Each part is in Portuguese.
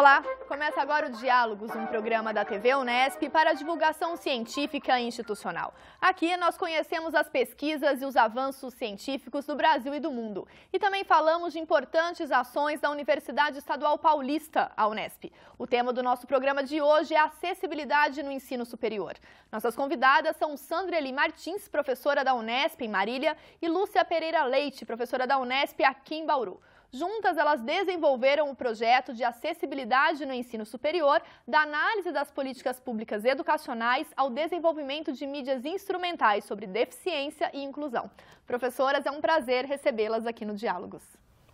Olá, começa agora o Diálogos, um programa da TV Unesp para divulgação científica e institucional. Aqui nós conhecemos as pesquisas e os avanços científicos do Brasil e do mundo. E também falamos de importantes ações da Universidade Estadual Paulista, a Unesp. O tema do nosso programa de hoje é acessibilidade no ensino superior. Nossas convidadas são Sandra Eli Martins, professora da Unesp em Marília, e Lúcia Pereira Leite, professora da Unesp aqui em Bauru. Juntas, elas desenvolveram o projeto de acessibilidade no ensino superior, da análise das políticas públicas educacionais ao desenvolvimento de mídias instrumentais sobre deficiência e inclusão. Professoras, é um prazer recebê-las aqui no Diálogos.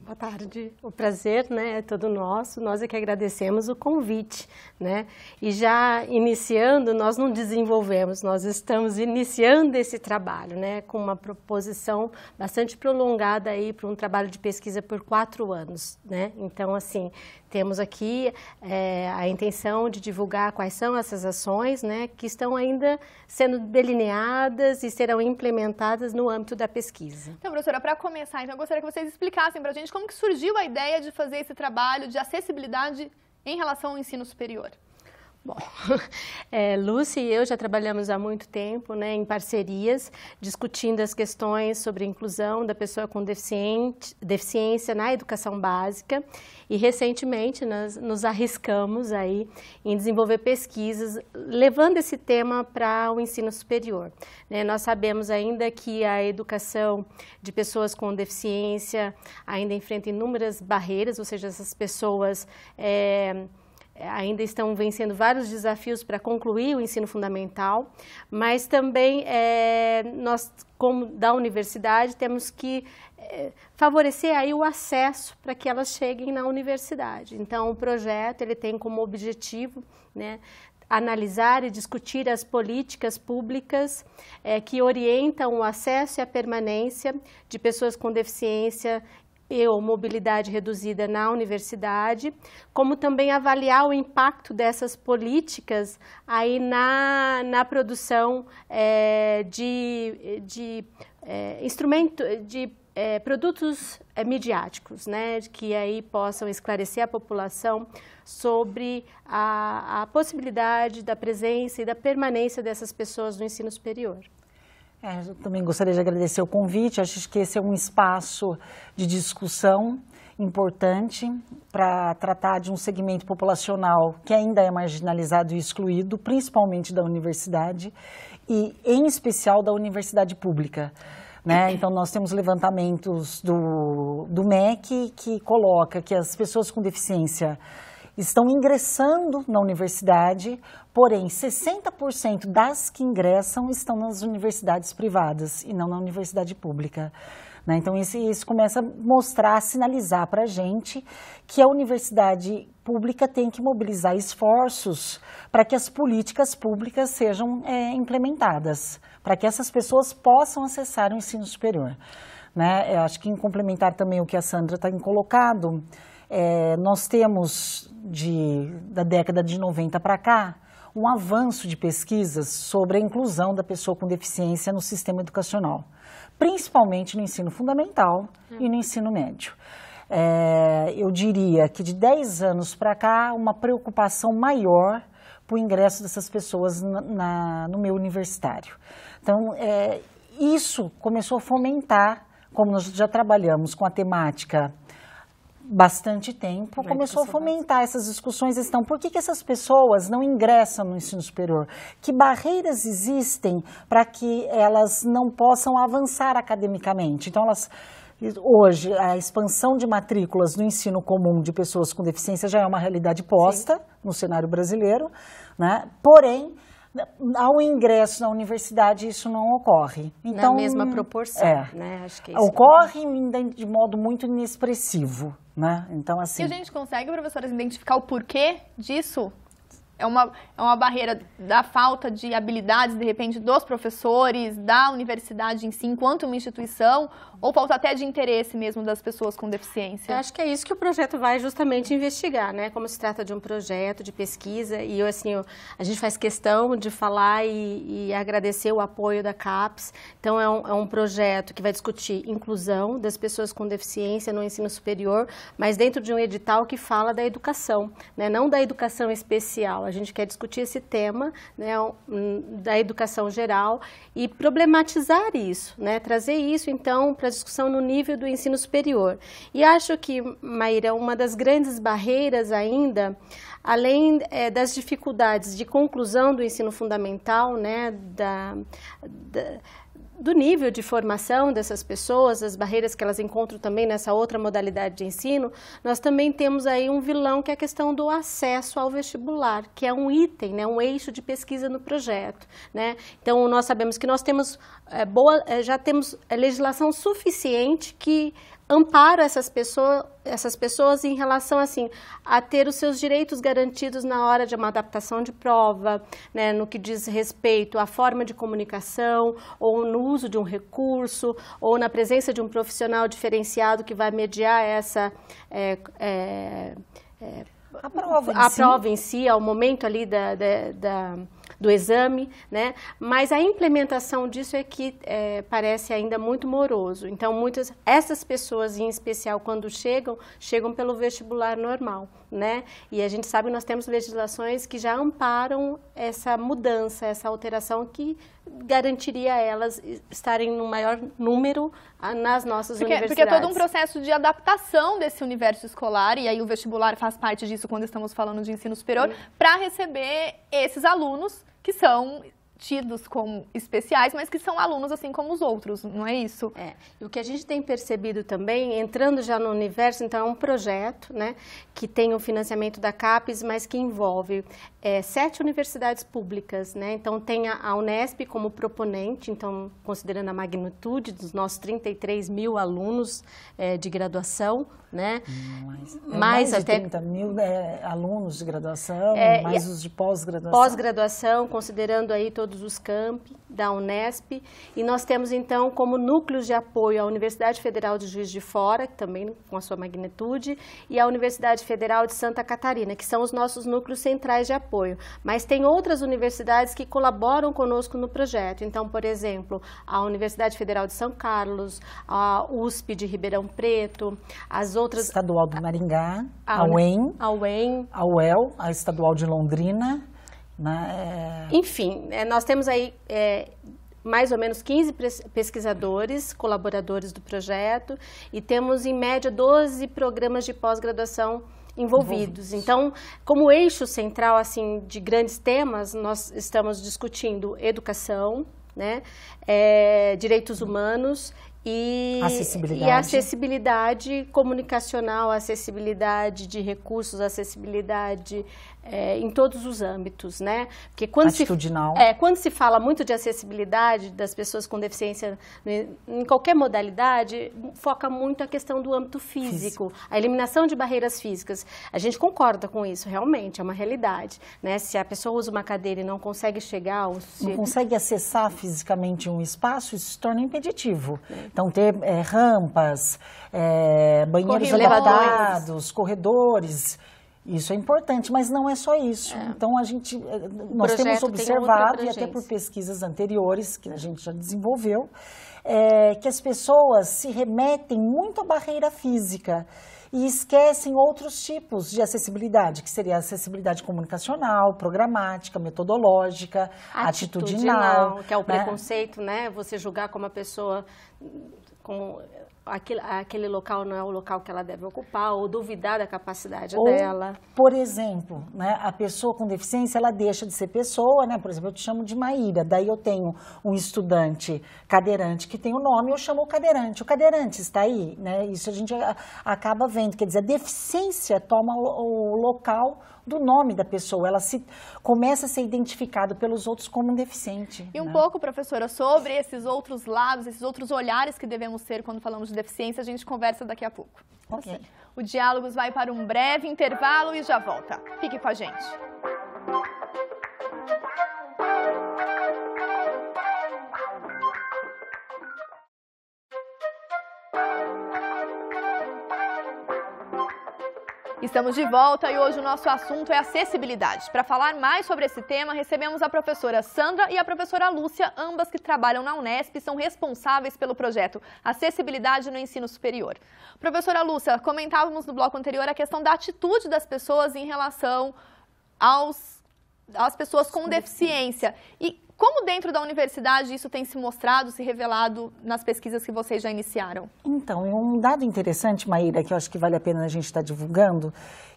Boa tarde. O prazer né, é todo nosso. Nós é que agradecemos o convite. Né? E já iniciando, nós não desenvolvemos, nós estamos iniciando esse trabalho né, com uma proposição bastante prolongada aí para um trabalho de pesquisa por quatro anos. Né? Então, assim, temos aqui é, a intenção de divulgar quais são essas ações né, que estão ainda sendo delineadas e serão implementadas no âmbito da pesquisa. Então, professora, para começar, então, eu gostaria que vocês explicassem para a gente gente como que surgiu a ideia de fazer esse trabalho de acessibilidade em relação ao ensino superior? Bom, é, Lúcia e eu já trabalhamos há muito tempo né, em parcerias, discutindo as questões sobre a inclusão da pessoa com deficiência na educação básica e recentemente nós nos arriscamos aí em desenvolver pesquisas levando esse tema para o ensino superior. Né, nós sabemos ainda que a educação de pessoas com deficiência ainda enfrenta inúmeras barreiras, ou seja, essas pessoas... É, é, ainda estão vencendo vários desafios para concluir o ensino fundamental, mas também é, nós, como da universidade, temos que é, favorecer aí o acesso para que elas cheguem na universidade. Então, o projeto ele tem como objetivo, né, analisar e discutir as políticas públicas é, que orientam o acesso e a permanência de pessoas com deficiência ou mobilidade reduzida na universidade, como também avaliar o impacto dessas políticas aí na, na produção é, de, de é, instrumento de é, produtos midiáticos, né, que aí possam esclarecer a população sobre a, a possibilidade da presença e da permanência dessas pessoas no ensino superior. É, eu também gostaria de agradecer o convite. Acho que esse é um espaço de discussão importante para tratar de um segmento populacional que ainda é marginalizado e excluído, principalmente da universidade e, em especial, da universidade pública. Né? Então, nós temos levantamentos do, do MEC que coloca que as pessoas com deficiência estão ingressando na universidade, porém 60% das que ingressam estão nas universidades privadas e não na universidade pública. Né? Então, isso, isso começa a mostrar, a sinalizar para a gente que a universidade pública tem que mobilizar esforços para que as políticas públicas sejam é, implementadas, para que essas pessoas possam acessar o ensino superior. Né? Eu acho que em complementar também o que a Sandra está colocado, é, nós temos de, da década de 90 para cá, um avanço de pesquisas sobre a inclusão da pessoa com deficiência no sistema educacional, principalmente no ensino fundamental hum. e no ensino médio. É, eu diria que de 10 anos para cá, uma preocupação maior para o ingresso dessas pessoas na, na, no meu universitário. Então, é, isso começou a fomentar, como nós já trabalhamos com a temática bastante tempo, começou a fomentar essas discussões. Estão por que, que essas pessoas não ingressam no ensino superior? Que barreiras existem para que elas não possam avançar academicamente? Então, elas. Hoje, a expansão de matrículas no ensino comum de pessoas com deficiência já é uma realidade posta Sim. no cenário brasileiro, né? porém, ao ingresso na universidade, isso não ocorre. Então, na mesma proporção, é, né? Acho que é ocorre não... de modo muito inexpressivo, né? Então, assim... E a gente consegue, professores, identificar o porquê disso? é uma, é uma barreira da falta de habilidades, de repente, dos professores, da universidade em si, enquanto uma instituição, ou falta até de interesse mesmo das pessoas com deficiência? Eu acho que é isso que o projeto vai justamente investigar, né? Como se trata de um projeto de pesquisa, e eu, assim, eu, a gente faz questão de falar e, e, agradecer o apoio da CAPES. Então, é um, é um projeto que vai discutir inclusão das pessoas com deficiência no ensino superior, mas dentro de um edital que fala da educação, né? Não da educação especial a gente quer discutir esse tema né, hum, da educação geral e problematizar isso, né, trazer isso então para a discussão no nível do ensino superior. E acho que, Maíra, uma das grandes barreiras ainda, além é, das dificuldades de conclusão do ensino fundamental, né, da, da do nível de formação dessas pessoas, as barreiras que elas encontram também nessa outra modalidade de ensino, nós também temos aí um vilão que é a questão do acesso ao vestibular, que é um item, né, um eixo de pesquisa no projeto. Né? Então, nós sabemos que nós temos é, boa, eh, já temos eh, legislação suficiente que amparo essas, pessoas essas pessoas em relação assim a ter os seus direitos garantidos na hora de uma adaptação de prova, né, no que diz respeito à forma de comunicação, ou no uso de um recurso, ou na presença de um profissional diferenciado que vai mediar essa é, é, é, a prova, a em, prova si. em si, ao momento ali da, da, da do exame, né? Mas a implementação disso é que é, parece ainda muito moroso. Então, muitas essas pessoas, em especial, quando chegam, chegam pelo vestibular normal né? E a gente sabe que nós temos legislações que já amparam essa mudança, essa alteração que garantiria elas estarem no maior número ah, nas nossas porque, universidades. Porque é todo um processo de adaptação desse universo escolar, e aí o vestibular faz parte disso quando estamos falando de ensino superior, para receber esses alunos que são tidos como especiais, mas que são alunos assim como os outros, não é isso? É. E o que a gente tem percebido também, entrando já no universo, então é um projeto, né, que tem o financiamento da CAPES, mas que envolve é, sete universidades públicas, né? Então tem a, a Unesp como proponente, então considerando a magnitude dos nossos 33 mil alunos é, de graduação, né? Mais, mais, é, mais até 30 mil é, alunos de graduação, é, mais os de pós-graduação. Pós-graduação, considerando aí todo todos os campi da Unesp e nós temos então como núcleos de apoio a Universidade Federal de Juiz de Fora, também com a sua magnitude, e a Universidade Federal de Santa Catarina, que são os nossos núcleos centrais de apoio. Mas tem outras universidades que colaboram conosco no projeto. Então, por exemplo, a Universidade Federal de São Carlos, a USP de Ribeirão Preto, as outras Estadual do Maringá, a, UEM, a UEM, a UEL, a Estadual de Londrina, né? É. Enfim, é, nós temos aí é, mais ou menos 15 pesquisadores, colaboradores do projeto, e temos em média 12 programas de pós-graduação envolvidos. Então, como eixo central assim de grandes temas, nós estamos discutindo educação, né, é, direitos humanos e acessibilidade. e acessibilidade comunicacional, acessibilidade de recursos, acessibilidade é, em todos os âmbitos, né? Porque quando Atitudinal. Se, é, quando se fala muito de acessibilidade das pessoas com deficiência em qualquer modalidade, foca muito a questão do âmbito físico, físico, a eliminação de barreiras físicas. A gente concorda com isso, realmente, é uma realidade, né? Se a pessoa usa uma cadeira e não consegue chegar... Se... Não consegue acessar fisicamente um espaço, isso se torna impeditivo. É. Então, ter é, rampas, é, banheiros Corredores. corredores isso é importante, mas não é só isso. É. Então, a gente, eh, nós temos observado, tem e até por pesquisas anteriores que a gente já desenvolveu, é, que as pessoas se remetem muito à barreira física e esquecem outros tipos de acessibilidade, que seria a acessibilidade comunicacional, programática, metodológica, atitudinal. atitudinal que é o né? preconceito, né? Você julgar como a pessoa como aquele, aquele local não é o local que ela deve ocupar, ou duvidar da capacidade ou, dela. Por exemplo, né, a pessoa com deficiência, ela deixa de ser pessoa, né? Por exemplo, eu te chamo de Maíra, daí eu tenho um estudante cadeirante que tem o um nome, eu chamo o cadeirante. O cadeirante está aí, né? Isso a gente acaba vendo, quer dizer, a deficiência toma o, o local do nome da pessoa, ela se começa a ser identificada pelos outros como um deficiente. E um né? pouco, professora, sobre esses outros lados, esses outros olhares que devemos ser quando falamos de deficiência, a gente conversa daqui a pouco. Ok. Assim, o Diálogos vai para um breve intervalo e já volta. Fique com a gente. Estamos de volta e hoje o nosso assunto é acessibilidade. Para falar mais sobre esse tema, recebemos a professora Sandra e a professora Lúcia, ambas que trabalham na Unesp e são responsáveis pelo projeto Acessibilidade no Ensino Superior. Professora Lúcia, comentávamos no bloco anterior a questão da atitude das pessoas em relação aos às pessoas com deficiência. E como dentro da universidade isso tem se mostrado, se revelado nas pesquisas que vocês já iniciaram? Então, um dado interessante, Maíra, que eu acho que vale a pena a gente estar divulgando,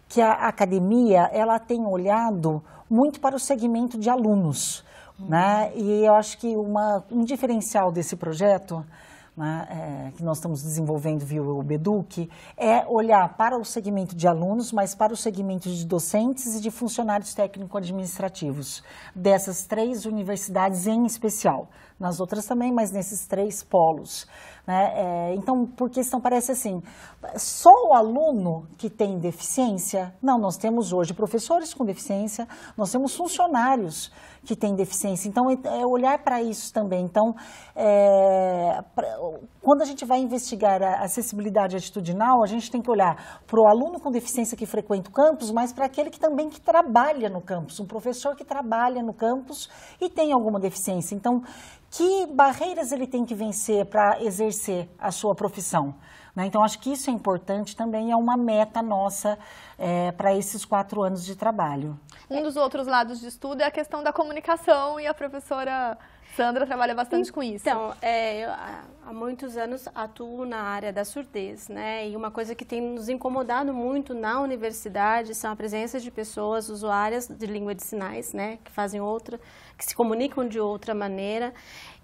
que a academia ela tem olhado muito para o segmento de alunos, né? E eu acho que uma, um diferencial desse projeto né, é, que nós estamos desenvolvendo via o Beduc, é olhar para o segmento de alunos, mas para o segmento de docentes e de funcionários técnico-administrativos dessas três universidades em especial nas outras também, mas nesses três polos. Né? É, então, por questão, parece assim, só o aluno que tem deficiência? Não, nós temos hoje professores com deficiência, nós temos funcionários que têm deficiência. Então, é, é olhar para isso também. Então, é, pra, quando a gente vai investigar a acessibilidade atitudinal, a gente tem que olhar para o aluno com deficiência que frequenta o campus, mas para aquele que também que trabalha no campus, um professor que trabalha no campus e tem alguma deficiência. Então, que barreiras ele tem que vencer para exercer a sua profissão. Né? Então, acho que isso é importante também, é uma meta nossa é, para esses quatro anos de trabalho. Um dos outros lados de estudo é a questão da comunicação e a professora Sandra trabalha bastante então, com isso. Então, é, há muitos anos atuo na área da surdez, né? E uma coisa que tem nos incomodado muito na universidade são a presença de pessoas usuárias de língua de sinais, né? Que fazem outra, que se comunicam de outra maneira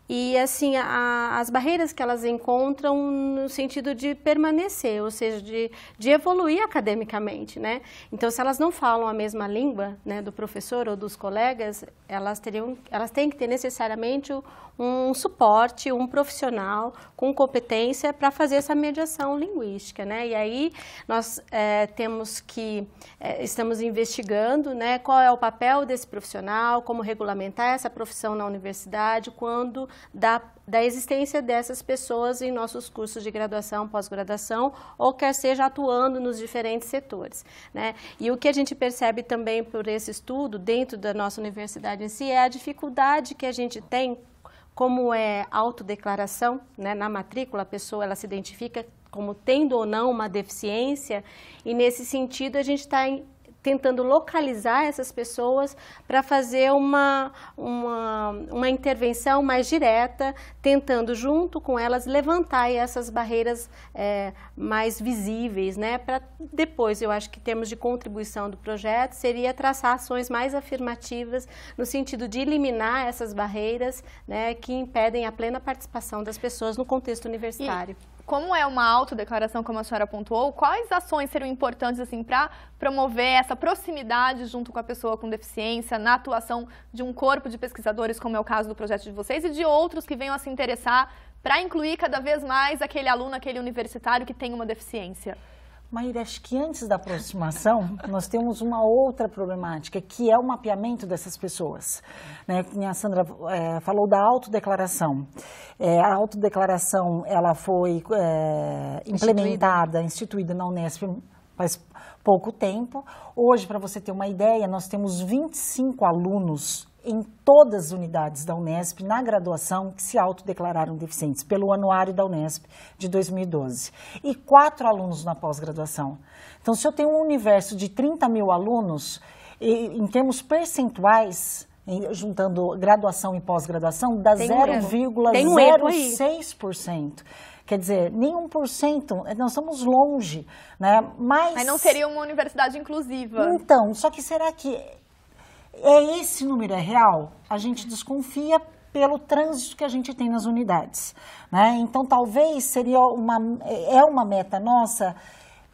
e assim a, as barreiras que elas encontram no sentido de permanecer, ou seja, de, de evoluir academicamente, né? Então, se elas não falam a mesma língua né, do professor ou dos colegas, elas teriam, elas têm que ter necessariamente um suporte, um profissional com competência para fazer essa mediação linguística, né? E aí nós é, temos que é, estamos investigando, né? Qual é o papel desse profissional, como regulamentar essa profissão na universidade, quando da, da existência dessas pessoas em nossos cursos de graduação, pós-graduação, ou quer seja atuando nos diferentes setores. Né? E o que a gente percebe também por esse estudo, dentro da nossa universidade em si, é a dificuldade que a gente tem como é autodeclaração, né? na matrícula a pessoa ela se identifica como tendo ou não uma deficiência, e nesse sentido a gente está tentando localizar essas pessoas para fazer uma, uma, uma intervenção mais direta, tentando junto com elas levantar essas barreiras é, mais visíveis, né? Para depois, eu acho que temos de contribuição do projeto seria traçar ações mais afirmativas no sentido de eliminar essas barreiras, né? Que impedem a plena participação das pessoas no contexto universitário. E como é uma autodeclaração, como a senhora pontuou, quais ações seriam importantes assim para promover essa proximidade junto com a pessoa com deficiência, na atuação de um corpo de pesquisadores, como é o caso do projeto de vocês, e de outros que venham a se interessar para incluir cada vez mais aquele aluno, aquele universitário que tem uma deficiência? Maíra, acho que antes da aproximação, nós temos uma outra problemática, que é o mapeamento dessas pessoas. Né? A Sandra é, falou da autodeclaração. É, a autodeclaração ela foi é, implementada, instituída. instituída na Unesp faz pouco tempo. Hoje, para você ter uma ideia, nós temos 25 alunos em todas as unidades da Unesp na graduação que se autodeclararam deficientes, pelo anuário da Unesp de 2012, e quatro alunos na pós-graduação. Então, se eu tenho um universo de 30 mil alunos, em termos percentuais, juntando graduação e pós-graduação, dá 0,06%. Quer dizer, nenhum por cento, nós estamos longe, né? Mas... Mas não seria uma universidade inclusiva. Então, só que será que é esse número é real? A gente desconfia pelo trânsito que a gente tem nas unidades, né? Então talvez seria uma é uma meta nossa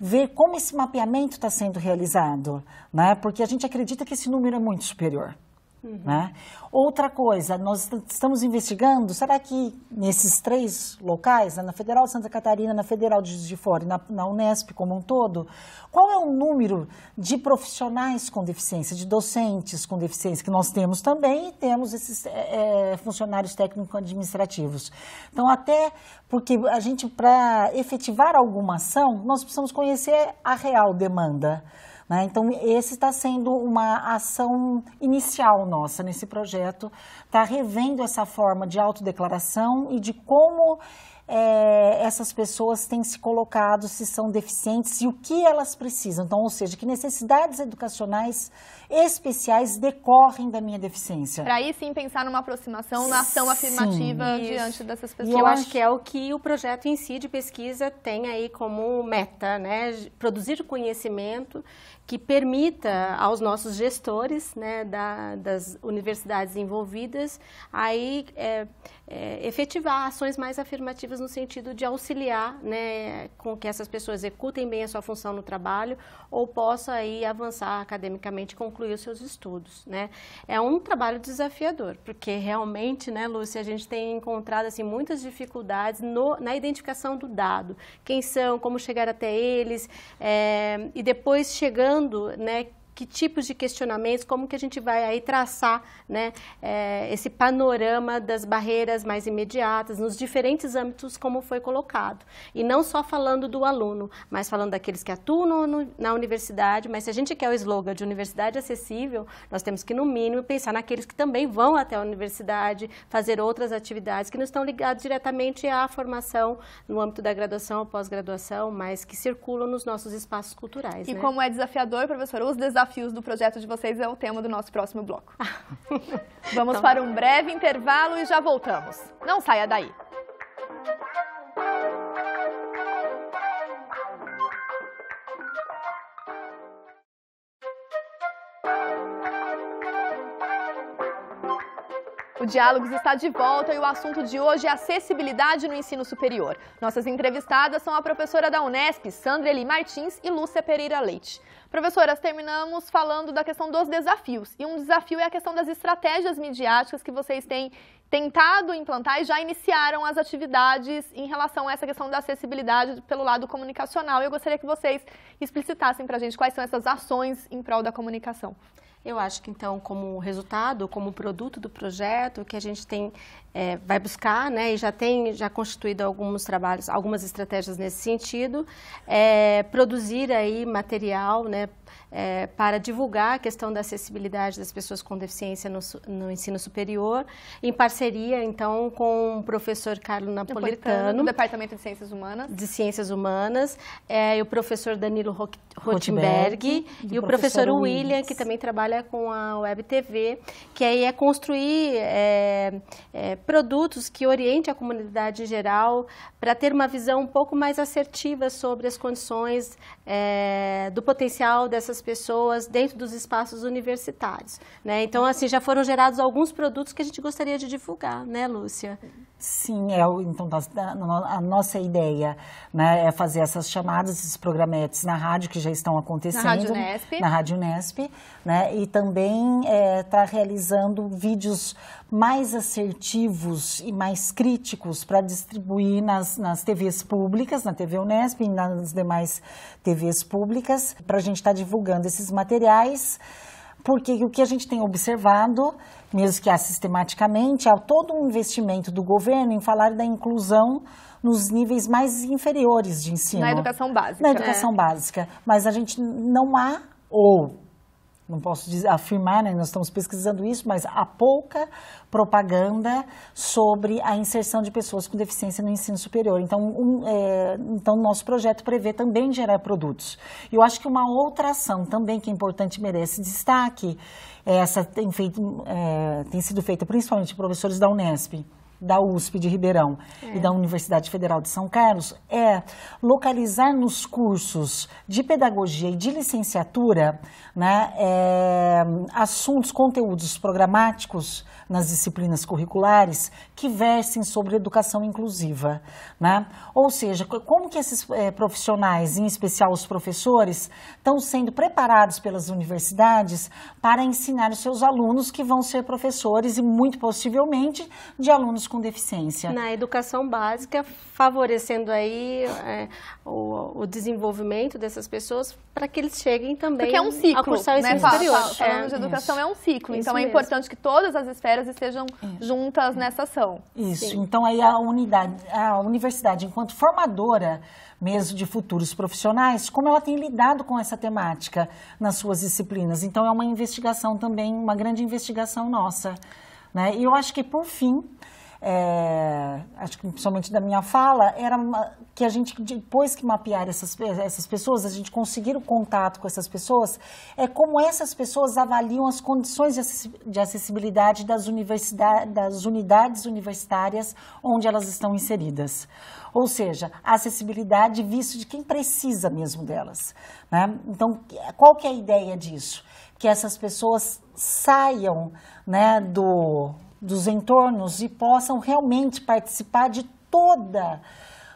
ver como esse mapeamento está sendo realizado, né? Porque a gente acredita que esse número é muito superior. Uhum. Né? Outra coisa, nós estamos investigando, será que nesses três locais, né, na Federal de Santa Catarina, na Federal de, de Fora e na, na, Unesp como um todo, qual é o número de profissionais com deficiência, de docentes com deficiência, que nós temos também e temos esses é, é funcionários técnico-administrativos. Então, até porque a gente, para efetivar alguma ação, nós precisamos conhecer a real demanda. Né? Então, esse está sendo uma ação inicial nossa nesse projeto, está revendo essa forma de autodeclaração e de como é, essas pessoas têm se colocado, se são deficientes e o que elas precisam. Então, ou seja, que necessidades educacionais especiais decorrem da minha deficiência. Para aí sim pensar numa aproximação, na ação afirmativa sim, diante dessas pessoas. E eu acho que é o que o projeto em si de pesquisa tem aí como meta, né? Produzir conhecimento que permita aos nossos gestores né, da, das universidades envolvidas aí é, é, efetivar ações mais afirmativas no sentido de auxiliar né, com que essas pessoas executem bem a sua função no trabalho ou possa aí avançar academicamente concluir os seus estudos. Né? É um trabalho desafiador, porque realmente, né, Lúcia, a gente tem encontrado assim, muitas dificuldades no, na identificação do dado, quem são, como chegar até eles é, e depois chegando tentando, né, que tipos de questionamentos, como que a gente vai aí traçar né, é, esse panorama das barreiras mais imediatas nos diferentes âmbitos como foi colocado. E não só falando do aluno, mas falando daqueles que atuam no, na universidade, mas se a gente quer o slogan de universidade acessível, nós temos que, no mínimo, pensar naqueles que também vão até a universidade, fazer outras atividades que não estão ligadas diretamente à formação no âmbito da graduação ou pós-graduação, mas que circulam nos nossos espaços culturais. E né? como é desafiador, professora, os desafios desafios do projeto de vocês é o tema do nosso próximo bloco. Vamos então... para um breve intervalo e já voltamos. Não saia daí. O Diálogos está de volta e o assunto de hoje é acessibilidade no ensino superior. Nossas entrevistadas são a professora da Unesp, Sandra Eli Martins e Lúcia Pereira Leite. Professoras, terminamos falando da questão dos desafios. E um desafio é a questão das estratégias midiáticas que vocês têm tentado implantar e já iniciaram as atividades em relação a essa questão da acessibilidade pelo lado comunicacional. Eu gostaria que vocês explicitassem para a gente quais são essas ações em prol da comunicação. Eu acho que então, como resultado, como produto do projeto, que a gente tem é, vai buscar, né, e já tem já constituído alguns trabalhos, algumas estratégias nesse sentido, é, produzir aí material, né, é, para divulgar a questão da acessibilidade das pessoas com deficiência no, no, ensino superior, em parceria, então, com o professor Carlos Napolitano. Do Departamento de Ciências Humanas. De Ciências Humanas, é, e o professor Danilo Rotenberg, e, e o professor, professor William, Williams. que também trabalha com a Web TV, que aí é construir é, é, produtos que orientem a comunidade em geral para ter uma visão um pouco mais assertiva sobre as condições é, do potencial essas pessoas dentro dos espaços universitários. Né? Então, assim, já foram gerados alguns produtos que a gente gostaria de divulgar, né, Lúcia? Sim, é então a nossa ideia né, é fazer essas chamadas, esses programetes na rádio que já estão acontecendo. Na Rádio Unesp. Na Rádio Unesp, né, e também está é, tá realizando vídeos mais assertivos e mais críticos para distribuir nas, nas TVs públicas, na TV Unesp e nas demais TVs públicas, para a gente estar tá divulgando esses materiais porque o que a gente tem observado, mesmo que há sistematicamente, há todo um investimento do governo em falar da inclusão nos níveis mais inferiores de ensino. Na educação básica. Na educação né? básica. Mas a gente não há, ou não posso dizer, afirmar, né? nós estamos pesquisando isso, mas há pouca propaganda sobre a inserção de pessoas com deficiência no ensino superior. Então, um, é, então nosso projeto prevê também gerar produtos. E eu acho que uma outra ação também que é importante merece destaque, é essa tem, feito, é, tem sido feita principalmente por professores da Unesp, da USP de Ribeirão é. e da Universidade Federal de São Carlos é localizar nos cursos de pedagogia e de licenciatura né, é, assuntos, conteúdos programáticos nas disciplinas curriculares que versem sobre educação inclusiva. Né? Ou seja, como que esses é, profissionais, em especial os professores, estão sendo preparados pelas universidades para ensinar os seus alunos que vão ser professores e muito possivelmente de alunos com deficiência? Na educação básica, favorecendo aí é, o, o, desenvolvimento dessas pessoas para que eles cheguem também Porque é um ciclo, a cursar o né? ensino né? superior. Falando é, de educação, isso. é um ciclo. Então, isso então mesmo. é importante que todas as esferas parceiras estejam Isso. É. juntas é. nessa ação. Isso. Sim. Então aí a unidade, a universidade enquanto formadora mesmo de futuros profissionais, como ela tem lidado com essa temática nas suas disciplinas. Então é uma investigação também, uma grande investigação nossa, né? E eu acho que por fim, é, acho que principalmente da minha fala, era que a gente, depois que mapear essas, essas pessoas, a gente conseguir o contato com essas pessoas, é como essas pessoas avaliam as condições de acessibilidade das, universidade, das unidades universitárias onde elas estão inseridas. Ou seja, a acessibilidade visto de quem precisa mesmo delas. Né? Então, qual que é a ideia disso? Que essas pessoas saiam né, do dos entornos e possam realmente participar de toda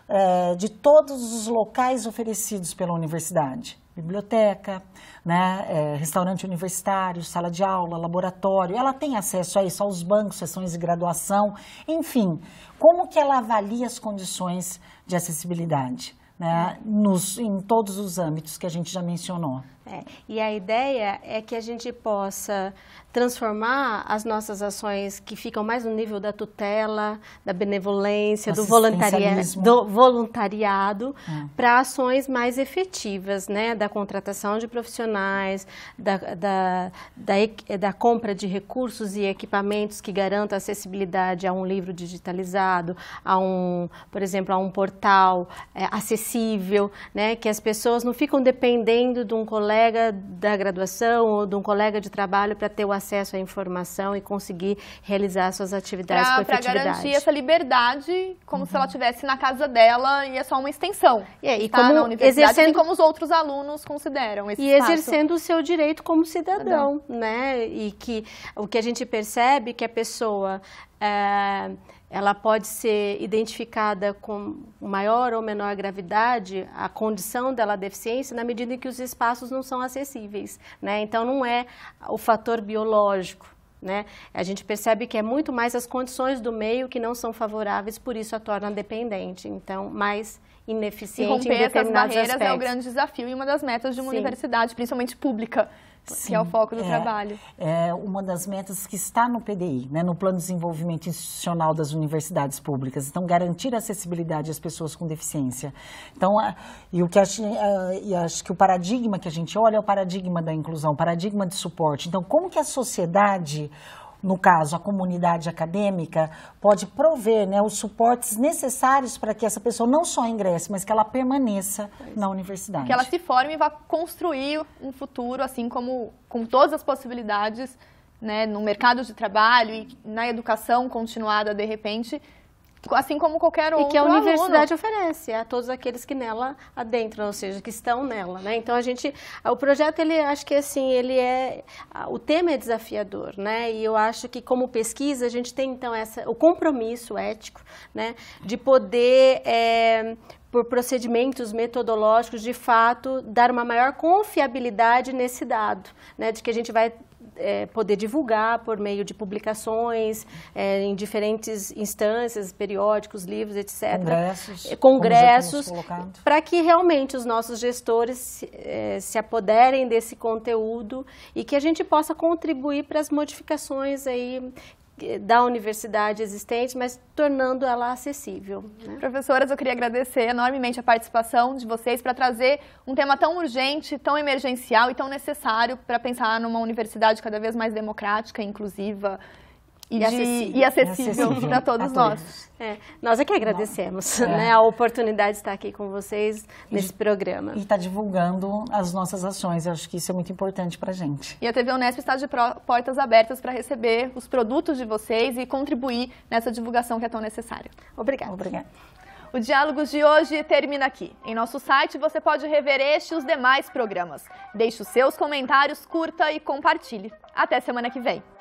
é, de todos os locais oferecidos pela universidade. Biblioteca, né, é, restaurante universitário, sala de aula, laboratório. Ela tem acesso a isso, aos bancos, sessões de graduação, enfim. Como que ela avalia as condições de acessibilidade? né, nos, em todos os âmbitos que a gente já mencionou. É, e a ideia é que a gente possa transformar as nossas ações que ficam mais no nível da tutela, da benevolência, do, do voluntariado, é. para ações mais efetivas, né? Da contratação de profissionais, da, da, da, da compra de recursos e equipamentos que garantam acessibilidade a um livro digitalizado, a um, por exemplo, a um portal é, acessível acessível, né? que as pessoas não ficam dependendo de um colega da graduação ou de um colega de trabalho para ter o acesso à informação e conseguir realizar suas atividades pra, com efetividade. Para garantir essa liberdade, como uhum. se ela estivesse uhum. na casa dela e é só uma extensão. É, e tá como na universidade, assim exercendo... como os outros alunos consideram esse E espaço. exercendo o seu direito como cidadão, cidadão, né? E que o que a gente percebe é que a pessoa... Eh, ela pode ser identificada com maior ou menor gravidade, a condição dela deficiência, na medida em que os espaços não são acessíveis. Né? Então, não é o fator biológico. Né? A gente percebe que é muito mais as condições do meio que não são favoráveis, por isso a torna dependente, então mais ineficiente e romper em determinados essas barreiras aspectos. é o grande desafio e uma das metas de uma Sim. universidade, principalmente pública, Sim, que é o foco do é, trabalho. É uma das metas que está no PDI, né, no Plano de Desenvolvimento Institucional das Universidades Públicas. Então, garantir a acessibilidade às pessoas com deficiência. Então, a, e o que acho, a, e acho que o paradigma que a gente olha é o paradigma da inclusão, paradigma de suporte. Então, como que a sociedade no caso, a comunidade acadêmica, pode prover né, os suportes necessários para que essa pessoa não só ingresse, mas que ela permaneça pois. na universidade. Que ela se forme e vá construir um futuro, assim como com todas as possibilidades né, no mercado de trabalho e na educação continuada, de repente, assim como qualquer outro. E que a universidade aluno. oferece a todos aqueles que nela adentram, ou seja, que estão nela, né? Então a gente, o projeto ele acho que assim ele é, o tema é desafiador, né? E eu acho que como pesquisa a gente tem então essa o compromisso ético, né? De poder é, por procedimentos metodológicos, de fato, dar uma maior confiabilidade nesse dado, né, de que a gente vai é, poder divulgar por meio de publicações é, em diferentes instâncias, periódicos, livros, etc. Congressos. É, congressos, para que realmente os nossos gestores é, se apoderem desse conteúdo e que a gente possa contribuir para as modificações aí da universidade existente, mas tornando ela acessível. Né? Professoras, eu queria agradecer enormemente a participação de vocês para trazer um tema tão urgente, tão emergencial e tão necessário para pensar numa universidade cada vez mais democrática, inclusiva, e, de, é acessível, e é acessível, é acessível para todos, nós. É, nós é que agradecemos é. Né, a oportunidade de estar aqui com vocês nesse e, programa. E estar tá divulgando as nossas ações, eu acho que isso é muito importante para a gente. E a TV Unesp está de portas abertas para receber os produtos de vocês e contribuir nessa divulgação que é tão necessária. Obrigada. Obrigada. O Diálogos de hoje termina aqui. Em nosso site você pode rever este e os demais programas. Deixe os seus comentários, curta e compartilhe. Até semana que vem.